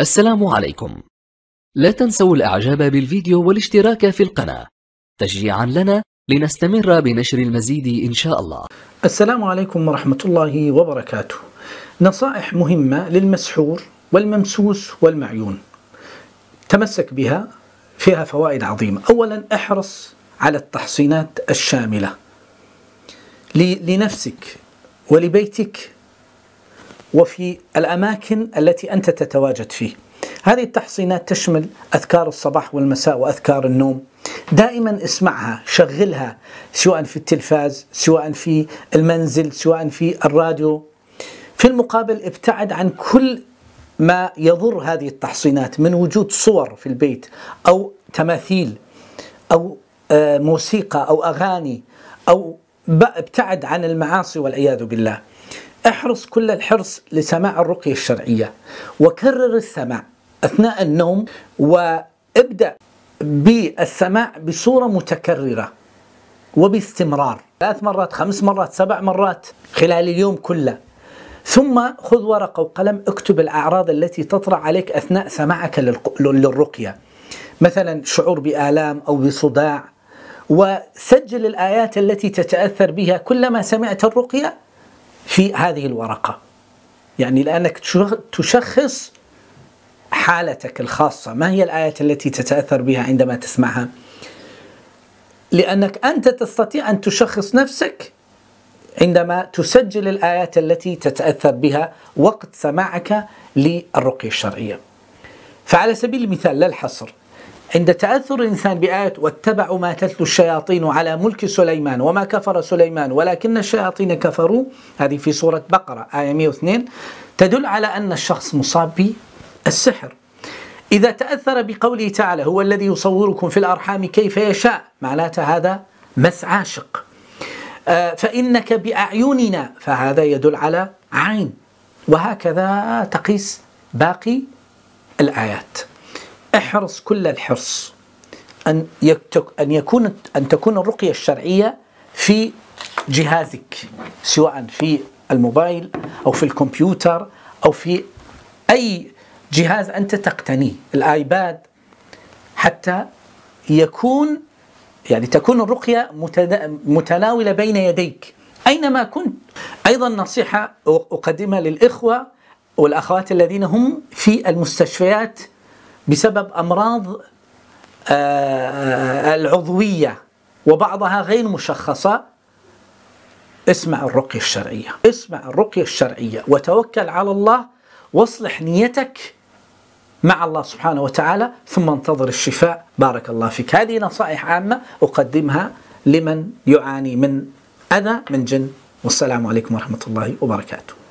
السلام عليكم لا تنسوا الاعجاب بالفيديو والاشتراك في القناة تشجيعا لنا لنستمر بنشر المزيد ان شاء الله السلام عليكم ورحمة الله وبركاته نصائح مهمة للمسحور والممسوس والمعيون تمسك بها فيها فوائد عظيمة اولا احرص على التحصينات الشاملة لنفسك ولبيتك وفي الأماكن التي أنت تتواجد فيه هذه التحصينات تشمل أذكار الصباح والمساء وأذكار النوم دائما اسمعها شغلها سواء في التلفاز سواء في المنزل سواء في الراديو في المقابل ابتعد عن كل ما يضر هذه التحصينات من وجود صور في البيت او تماثيل او آه، موسيقى او اغاني او ابتعد عن المعاصي والعياذ بالله احرص كل الحرص لسماع الرقية الشرعية وكرر السماع أثناء النوم وابدأ بالسماع بصورة متكررة وباستمرار ثلاث مرات خمس مرات سبع مرات خلال اليوم كله ثم خذ ورقة وقلم اكتب الأعراض التي تطرأ عليك أثناء سماعك للرقية مثلا شعور بآلام أو بصداع وسجل الآيات التي تتأثر بها كلما سمعت الرقية في هذه الورقة يعني لأنك تشخص حالتك الخاصة ما هي الآية التي تتأثر بها عندما تسمعها لأنك أنت تستطيع أن تشخص نفسك عندما تسجل الآيات التي تتأثر بها وقت سماعك للرقية الشرعية فعلى سبيل المثال لا الحصر عند تأثر الإنسان بآيات واتبعوا ما تتلو الشياطين على ملك سليمان وما كفر سليمان ولكن الشياطين كفروا هذه في سورة بقرة آية 102 تدل على أن الشخص مصاب بالسحر إذا تأثر بقوله تعالى هو الذي يصوركم في الأرحام كيف يشاء معناته هذا مس عاشق آه، فإنك بأعيننا فهذا يدل على عين وهكذا تقيس باقي الآيات احرص كل الحرص أن أن يكون أن تكون الرقية الشرعية في جهازك سواء في الموبايل أو في الكمبيوتر أو في أي جهاز أنت تقتنيه الآيباد حتى يكون يعني تكون الرقية متناولة بين يديك أينما كنت أيضا نصيحة أقدمها للإخوة والأخوات الذين هم في المستشفيات بسبب امراض آه، آه، العضويه وبعضها غير مشخصه اسمع الرقيه الشرعيه، اسمع الرقيه الشرعيه وتوكل على الله واصلح نيتك مع الله سبحانه وتعالى ثم انتظر الشفاء بارك الله فيك. هذه نصائح عامه اقدمها لمن يعاني من اذى من جن والسلام عليكم ورحمه الله وبركاته.